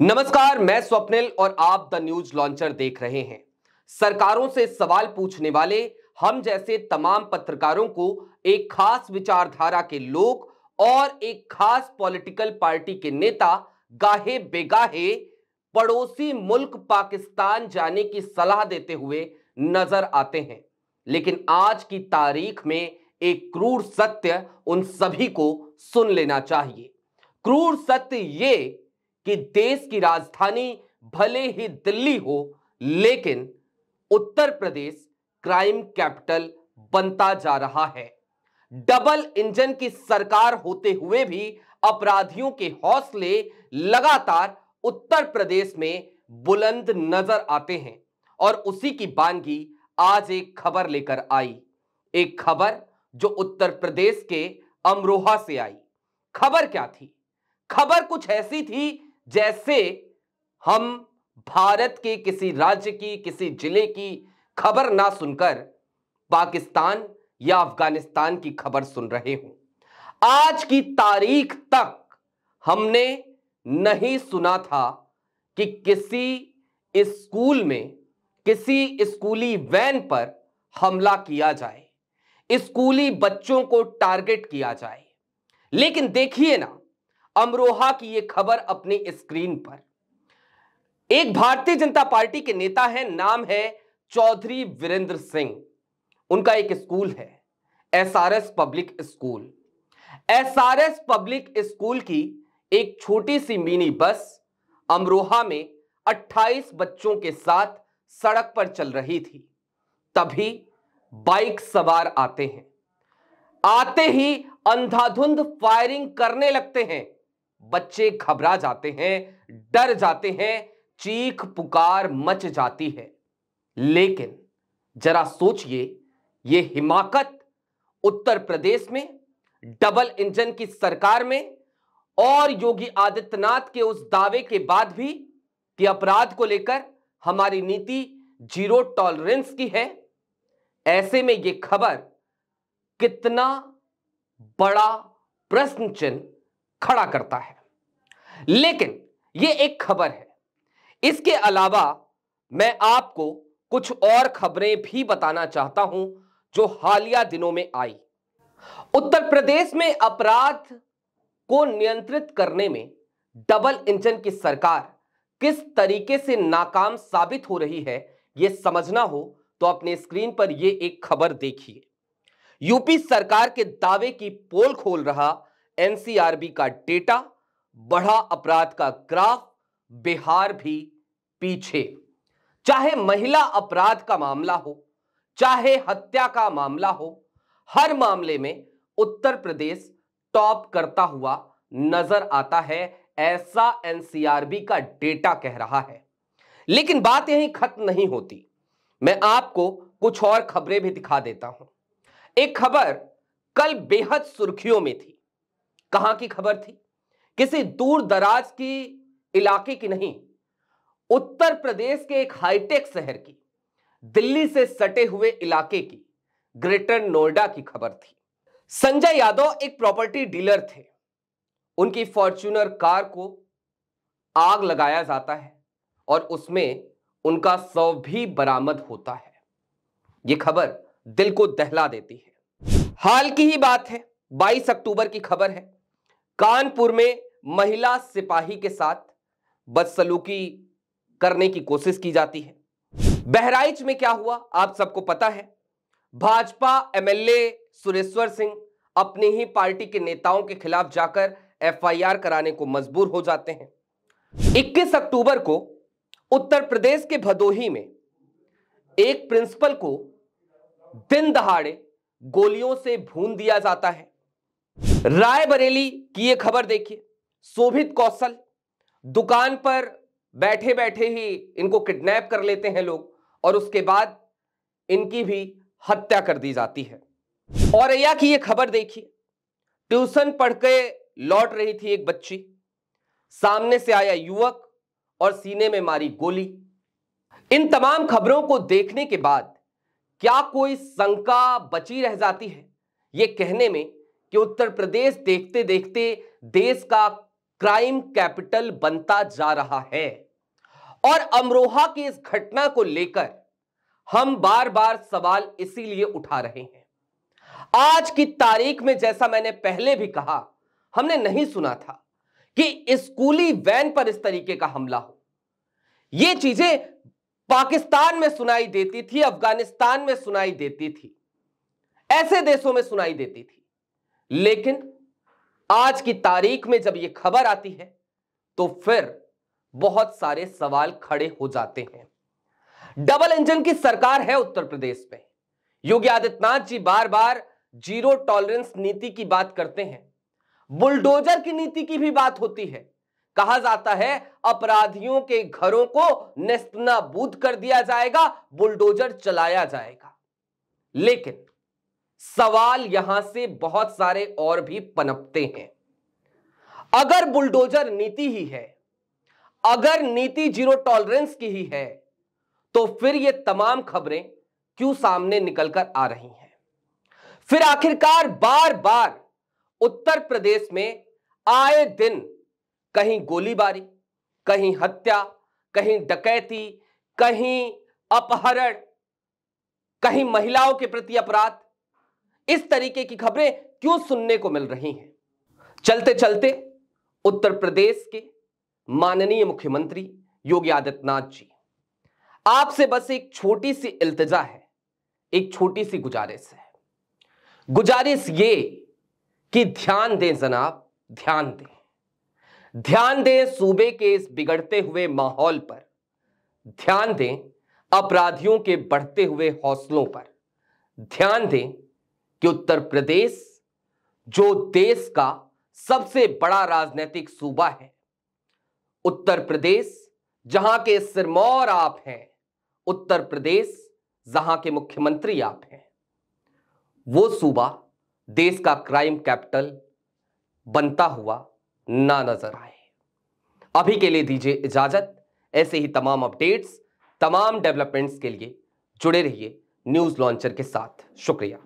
नमस्कार मैं स्वप्निल और आप द न्यूज लॉन्चर देख रहे हैं सरकारों से सवाल पूछने वाले हम जैसे तमाम पत्रकारों को एक खास विचारधारा के लोग और एक खास पॉलिटिकल पार्टी के नेता गाहे बेगाहे पड़ोसी मुल्क पाकिस्तान जाने की सलाह देते हुए नजर आते हैं लेकिन आज की तारीख में एक क्रूर सत्य उन सभी को सुन लेना चाहिए क्रूर सत्य ये कि देश की राजधानी भले ही दिल्ली हो लेकिन उत्तर प्रदेश क्राइम कैपिटल बनता जा रहा है डबल इंजन की सरकार होते हुए भी अपराधियों के हौसले लगातार उत्तर प्रदेश में बुलंद नजर आते हैं और उसी की बानगी आज एक खबर लेकर आई एक खबर जो उत्तर प्रदेश के अमरोहा से आई खबर क्या थी खबर कुछ ऐसी थी जैसे हम भारत के किसी राज्य की किसी जिले की खबर ना सुनकर पाकिस्तान या अफगानिस्तान की खबर सुन रहे हो आज की तारीख तक हमने नहीं सुना था कि किसी स्कूल में किसी स्कूली वैन पर हमला किया जाए स्कूली बच्चों को टारगेट किया जाए लेकिन देखिए ना अमरोहा की यह खबर अपनी स्क्रीन पर एक भारतीय जनता पार्टी के नेता है नाम है चौधरी वीरेंद्र सिंह उनका एक स्कूल है SRS public school SRS public school की एक छोटी सी मिनी बस अमरोहा में 28 बच्चों के साथ सड़क पर चल रही थी तभी बाइक सवार आते हैं आते ही अंधाधुंध फायरिंग करने लगते हैं बच्चे घबरा जाते हैं डर जाते हैं चीख पुकार मच जाती है लेकिन जरा सोचिए यह हिमाकत उत्तर प्रदेश में डबल इंजन की सरकार में और योगी आदित्यनाथ के उस दावे के बाद भी कि अपराध को लेकर हमारी नीति जीरो टॉलरेंस की है ऐसे में यह खबर कितना बड़ा प्रश्न चिन्ह खड़ा करता है लेकिन ये एक खबर है इसके अलावा मैं आपको कुछ और खबरें भी बताना चाहता हूं जो हालिया दिनों में आई उत्तर प्रदेश में अपराध को नियंत्रित करने में डबल इंजन की सरकार किस तरीके से नाकाम साबित हो रही है यह समझना हो तो अपने स्क्रीन पर यह एक खबर देखिए यूपी सरकार के दावे की पोल खोल रहा एनसीआरबी का डेटा बढ़ा अपराध का ग्राफ बिहार भी पीछे चाहे महिला अपराध का मामला हो चाहे हत्या का मामला हो हर मामले में उत्तर प्रदेश टॉप करता हुआ नजर आता है ऐसा एनसीआरबी का डेटा कह रहा है लेकिन बात यही खत्म नहीं होती मैं आपको कुछ और खबरें भी दिखा देता हूं एक खबर कल बेहद सुर्खियों में थी कहां की खबर थी किसी दूर दराज की इलाके की नहीं उत्तर प्रदेश के एक हाईटेक शहर की दिल्ली से सटे हुए इलाके की ग्रेटर नोएडा की खबर थी संजय यादव एक प्रॉपर्टी डीलर थे उनकी फॉर्च्यूनर कार को आग लगाया जाता है और उसमें उनका शव भी बरामद होता है यह खबर दिल को दहला देती है हाल की ही बात है 22 अक्टूबर की खबर है कानपुर में महिला सिपाही के साथ बदसलूकी करने की कोशिश की जाती है बहराइच में क्या हुआ आप सबको पता है भाजपा एमएलए सुरेश्वर सिंह अपनी ही पार्टी के नेताओं के खिलाफ जाकर एफआईआर कराने को मजबूर हो जाते हैं 21 अक्टूबर को उत्तर प्रदेश के भदोही में एक प्रिंसिपल को दिन दहाड़े गोलियों से भून दिया जाता है रायबरेली की यह खबर देखिए शोभित कौशल दुकान पर बैठे बैठे ही इनको किडनैप कर लेते हैं लोग और उसके बाद इनकी भी हत्या कर दी जाती है या की ये खबर देखिए ट्यूशन पढ़ के लौट रही थी एक बच्ची सामने से आया युवक और सीने में मारी गोली इन तमाम खबरों को देखने के बाद क्या कोई शंका बची रह जाती है यह कहने में कि उत्तर प्रदेश देखते देखते देश का क्राइम कैपिटल बनता जा रहा है और अमरोहा की इस घटना को लेकर हम बार बार सवाल इसीलिए उठा रहे हैं आज की तारीख में जैसा मैंने पहले भी कहा हमने नहीं सुना था कि स्कूली वैन पर इस तरीके का हमला हो यह चीजें पाकिस्तान में सुनाई देती थी अफगानिस्तान में सुनाई देती थी ऐसे देशों में सुनाई देती थी लेकिन आज की तारीख में जब यह खबर आती है तो फिर बहुत सारे सवाल खड़े हो जाते हैं डबल इंजन की सरकार है उत्तर प्रदेश में योगी आदित्यनाथ जी बार बार जीरो टॉलरेंस नीति की बात करते हैं बुलडोजर की नीति की भी बात होती है कहा जाता है अपराधियों के घरों को नेस्तनाबूद कर दिया जाएगा बुलडोजर चलाया जाएगा लेकिन सवाल यहां से बहुत सारे और भी पनपते हैं अगर बुलडोजर नीति ही है अगर नीति जीरो टॉलरेंस की ही है तो फिर ये तमाम खबरें क्यों सामने निकलकर आ रही हैं फिर आखिरकार बार बार उत्तर प्रदेश में आए दिन कहीं गोलीबारी कहीं हत्या कहीं डकैती कहीं अपहरण कहीं महिलाओं के प्रति अपराध इस तरीके की खबरें क्यों सुनने को मिल रही हैं चलते चलते उत्तर प्रदेश के माननीय मुख्यमंत्री योगी आदित्यनाथ जी आपसे बस एक छोटी सी इल्तजा है एक छोटी सी गुजारिश है गुजारिश ये कि ध्यान दें जनाब ध्यान दें ध्यान दें सूबे के इस बिगड़ते हुए माहौल पर ध्यान दें अपराधियों के बढ़ते हुए हौसलों पर ध्यान दें कि उत्तर प्रदेश जो देश का सबसे बड़ा राजनीतिक सूबा है उत्तर प्रदेश जहां के सिरमौर आप हैं उत्तर प्रदेश जहां के मुख्यमंत्री आप हैं वो सूबा देश का क्राइम कैपिटल बनता हुआ ना नजर आए अभी के लिए दीजिए इजाजत ऐसे ही तमाम अपडेट्स तमाम डेवलपमेंट्स के लिए जुड़े रहिए न्यूज लॉन्चर के साथ शुक्रिया